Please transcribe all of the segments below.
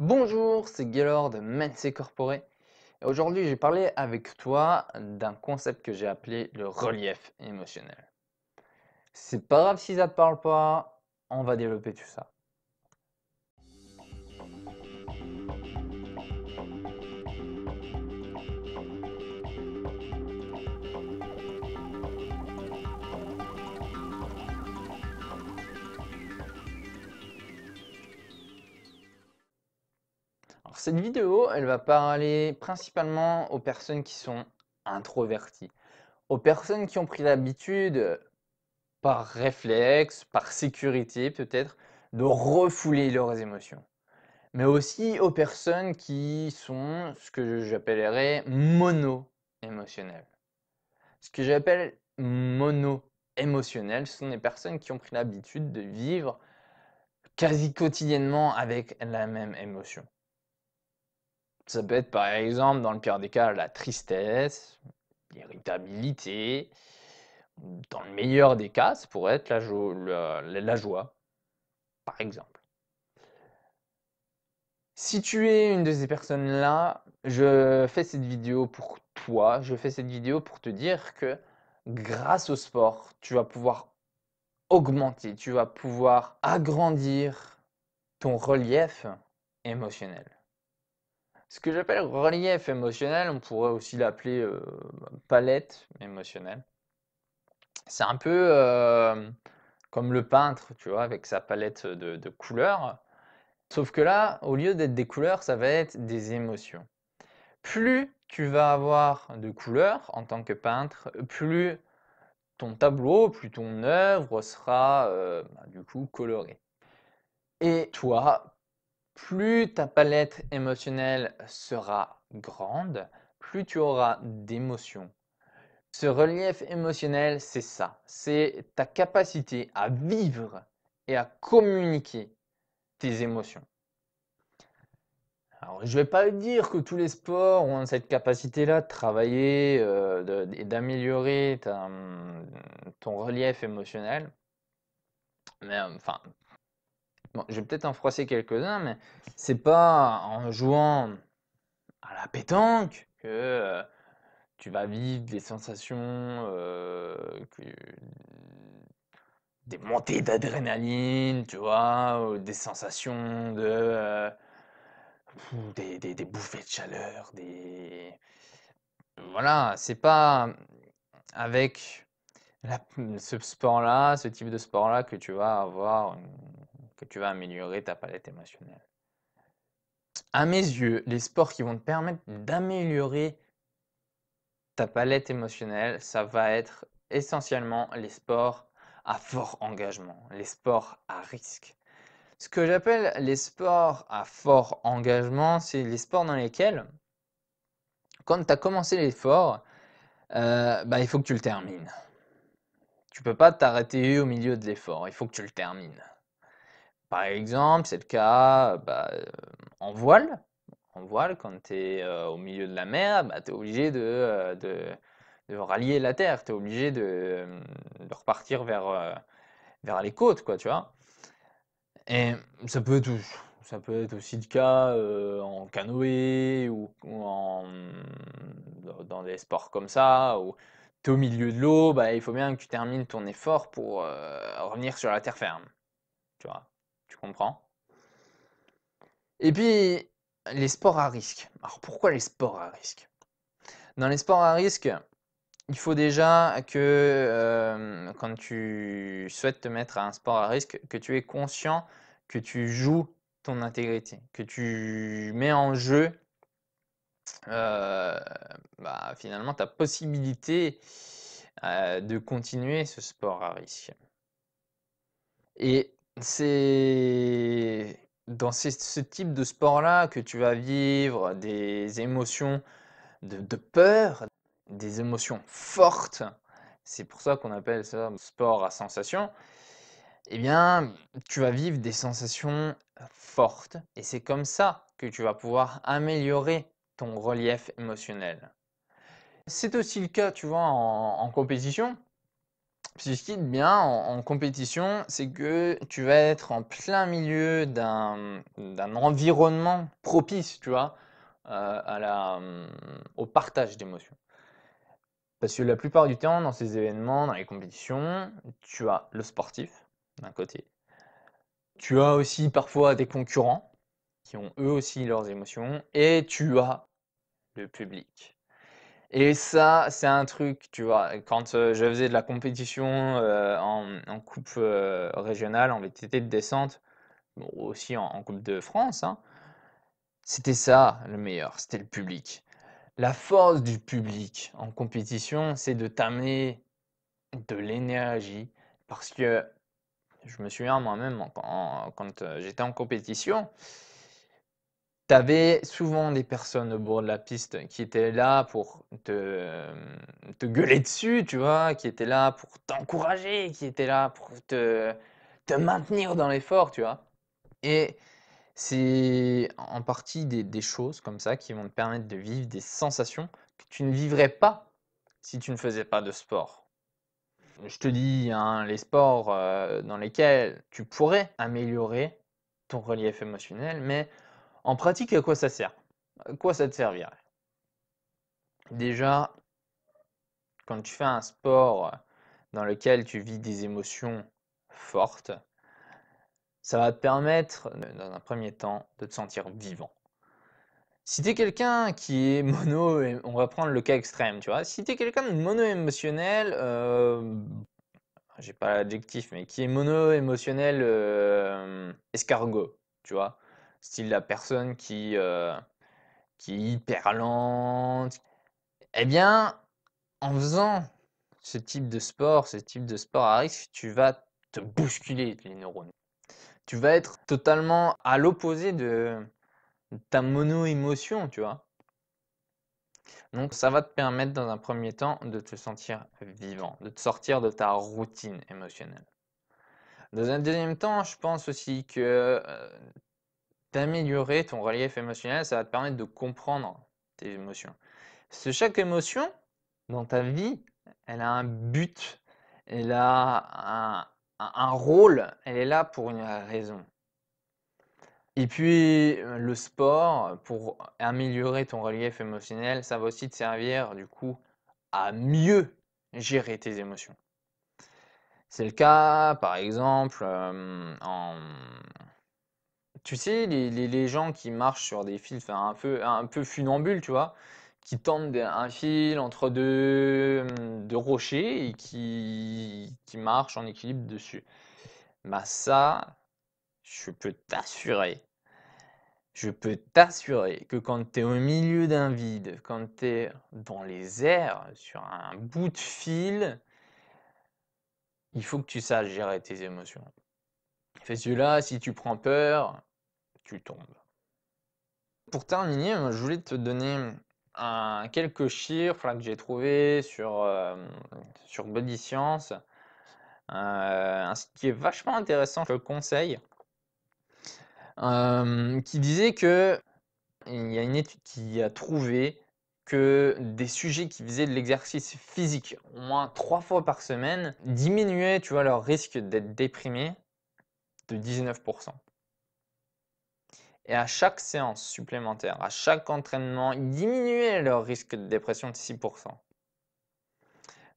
Bonjour, c'est Gaylord de Men's Corporé. Aujourd'hui, j'ai parlé avec toi d'un concept que j'ai appelé le relief émotionnel. C'est pas grave si ça te parle pas, on va développer tout ça. Cette vidéo, elle va parler principalement aux personnes qui sont introverties, aux personnes qui ont pris l'habitude, par réflexe, par sécurité peut-être, de refouler leurs émotions, mais aussi aux personnes qui sont ce que j'appellerais mono-émotionnelles. Ce que j'appelle mono-émotionnelles, ce sont des personnes qui ont pris l'habitude de vivre quasi quotidiennement avec la même émotion. Ça peut être par exemple, dans le pire des cas, la tristesse, l'irritabilité. Dans le meilleur des cas, ça pourrait être la, la joie, par exemple. Si tu es une de ces personnes-là, je fais cette vidéo pour toi, je fais cette vidéo pour te dire que grâce au sport, tu vas pouvoir augmenter, tu vas pouvoir agrandir ton relief émotionnel. Ce que j'appelle relief émotionnel, on pourrait aussi l'appeler euh, palette émotionnelle. C'est un peu euh, comme le peintre, tu vois, avec sa palette de, couleurs. Sauf que là, au lieu d'être des couleurs, ça va être des émotions. Plus tu vas avoir de couleurs en tant que peintre, plus ton tableau, plus ton œuvre sera euh, bah, du coup colorée. Et toi, plus ta palette émotionnelle sera grande, plus tu auras d'émotions. Ce relief émotionnel, c'est ça. C'est ta capacité à vivre et à communiquer tes émotions. Alors, je ne vais pas dire que tous les sports ont cette capacité-là de travailler euh, et d'améliorer hum, ton relief émotionnel. Mais enfin, Bon, je vais peut-être en froisser quelques-uns, mais c'est pas en jouant à la pétanque que euh, tu vas vivre des sensations, euh, des montées d'adrénaline, tu vois, des sensations de. Euh, des, bouffées de chaleur, des. Voilà, c'est pas avec ce sport-là, ce type de sport-là, que tu vas avoir que tu vas améliorer ta palette émotionnelle. À mes yeux, les sports qui vont te permettre d'améliorer ta palette émotionnelle, ça va être essentiellement les sports à fort engagement, les sports à risque. Ce que j'appelle les sports à fort engagement, c'est les sports dans lesquels, quand tu as commencé l'effort, euh, bah, il faut que tu le termines. Tu peux pas t'arrêter au milieu de l'effort, il faut que tu le termines. Par exemple, c'est le cas bah, euh, en voile. En voile, quand tu es euh, au milieu de la mer, bah, tu es obligé euh, de, de, rallier la terre, tu es obligé de, repartir vers, vers les côtes, quoi, tu vois. Et ça peut être, ça peut être aussi le cas en canoë ou, en, dans des sports comme ça, où tu es au milieu de l'eau, bah, il faut bien que tu termines ton effort pour revenir sur la terre ferme. Tu vois. Tu comprends Et puis, les sports à risque. Alors pourquoi les sports à risque Dans les sports à risque, il faut déjà que euh, quand tu souhaites te mettre à un sport à risque, que tu es conscient que tu joues ton intégrité, que tu mets en jeu euh, bah, finalement ta possibilité euh, de continuer ce sport à risque. Et c'est dans ce type de sport-là que tu vas vivre des émotions de, peur, des émotions fortes. C'est pour ça qu'on appelle ça sport à sensation. Eh bien, tu vas vivre des sensations fortes. Et c'est comme ça que tu vas pouvoir améliorer ton relief émotionnel. C'est aussi le cas, tu vois, en compétition ce qui est bien en, compétition, c'est que tu vas être en plein milieu d'un environnement propice, tu vois, euh, à au partage d'émotions. Parce que la plupart du temps, dans ces événements, dans les compétitions, tu as le sportif d'un côté. Tu as aussi parfois des concurrents qui ont eux aussi leurs émotions. Et tu as le public. Et ça, c'est un truc, tu vois, quand je faisais de la compétition en, coupe régionale, en VTT de descente, ou aussi en, Coupe de France, hein, c'était ça le meilleur, c'était le public. La force du public en compétition, c'est de t'amener de l'énergie, parce que je me souviens moi-même, quand j'étais en compétition, tu avais souvent des personnes au bord de la piste qui étaient là pour te, euh, te gueuler dessus, tu vois, qui étaient là pour t'encourager, qui étaient là pour te, te maintenir dans l'effort, tu vois. Et c'est en partie des, des, choses comme ça qui vont te permettre de vivre des sensations que tu ne vivrais pas si tu ne faisais pas de sport. Je te dis, les sports euh, dans lesquels tu pourrais améliorer ton relief émotionnel, mais en pratique, à quoi ça sert À quoi ça te servirait Déjà, quand tu fais un sport euh, dans lequel tu vis des émotions fortes, ça va te permettre, dans un premier temps, de te sentir vivant. Si tu es quelqu'un qui est mono, on va prendre le cas extrême, tu vois. Si tu es quelqu'un de mono-émotionnel, euh, j'ai pas l'adjectif, mais qui est mono-émotionnel euh, escargot, tu vois. Style la personne qui, euh, qui est hyper lente. Eh bien, en faisant ce type de sport, ce type de sport à risque, tu vas te bousculer les neurones. Tu vas être totalement à l'opposé de ta mono-émotion, tu vois. Donc ça va te permettre dans un premier temps de te sentir vivant, de te sortir de ta routine émotionnelle. Dans un deuxième temps, je pense aussi que euh, d'améliorer ton relief émotionnel, ça va te permettre de comprendre tes émotions. chaque émotion dans ta vie, elle a un but, elle a un, rôle, elle est là pour une raison. Et puis le sport, pour améliorer ton relief émotionnel, ça va aussi te servir du coup à mieux gérer tes émotions. C'est le cas par exemple euh, en, tu sais, les, les, gens qui marchent sur des fils, enfin, un peu, un peu funambules, tu vois, qui tendent un fil entre hum, deux, rochers et qui, qui marchent en équilibre dessus. Bah ça, je peux t'assurer, je peux t'assurer que quand tu es au milieu d'un vide, quand tu es dans les airs, sur un bout de fil, il faut que tu saches gérer tes émotions. Fais cela, si tu prends peur, tu Pour terminer, euh, je voulais te donner un, euh, quelques chiffres que j'ai trouvés sur, euh, sur Body Science. ce qui est vachement intéressant, je le conseille, qui disait que il y a une étude qui a trouvé que des sujets qui faisaient de l'exercice physique au moins trois fois par semaine diminuaient, tu vois, leur risque d'être déprimé de 19%. Et à chaque séance supplémentaire, à chaque entraînement, ils diminuaient leur risque de dépression de 6%.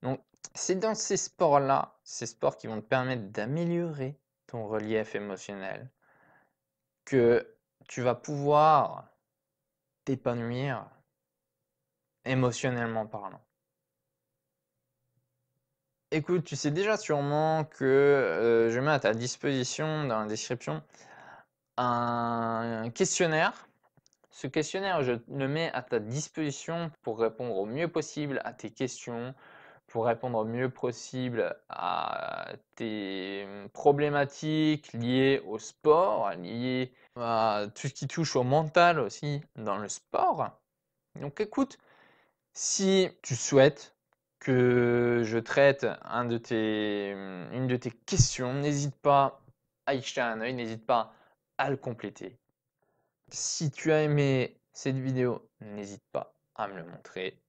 Donc, c'est dans ces sports-là, ces sports qui vont te permettre d'améliorer ton relief émotionnel, que tu vas pouvoir t'épanouir émotionnellement parlant. Écoute, tu sais déjà sûrement que euh, je mets à ta disposition dans la description un questionnaire. Ce questionnaire, je le mets à ta disposition pour répondre au mieux possible à tes questions, pour répondre au mieux possible à tes problématiques liées au sport, liées à tout ce qui touche au mental aussi dans le sport. Donc écoute, si tu souhaites que je traite un de tes, une de tes questions, n'hésite pas à y jeter un oeil, n'hésite pas le compléter. Si tu as aimé cette vidéo, n'hésite pas à me le montrer.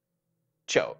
Ciao